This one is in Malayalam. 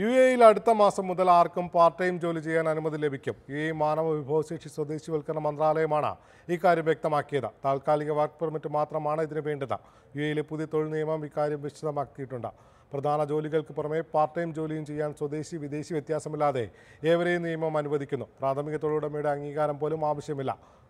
യു എയിൽ അടുത്ത മാസം മുതൽ ആർക്കും പാർട്ട് ടൈം ജോലി ചെയ്യാൻ അനുമതി ലഭിക്കും യു എ മാനവ വിഭവശേഷി സ്വദേശിവൽക്കരണ മന്ത്രാലയമാണ് ഇക്കാര്യം വ്യക്തമാക്കിയത് താൽക്കാലിക വർക്ക് പെർമിറ്റ് മാത്രമാണ് ഇതിന് വേണ്ടത് യു എയിലെ പുതിയ തൊഴിൽ നിയമം ഇക്കാര്യം വിശദമാക്കിയിട്ടുണ്ട് പ്രധാന ജോലികൾക്ക് പുറമെ പാർട്ട് ടൈം ജോലിയും ചെയ്യാൻ സ്വദേശി വിദേശി വ്യത്യാസമില്ലാതെ ഏവരെയും നിയമം അനുവദിക്കുന്നു പ്രാഥമിക തൊഴിലുടമയുടെ അംഗീകാരം പോലും ആവശ്യമില്ല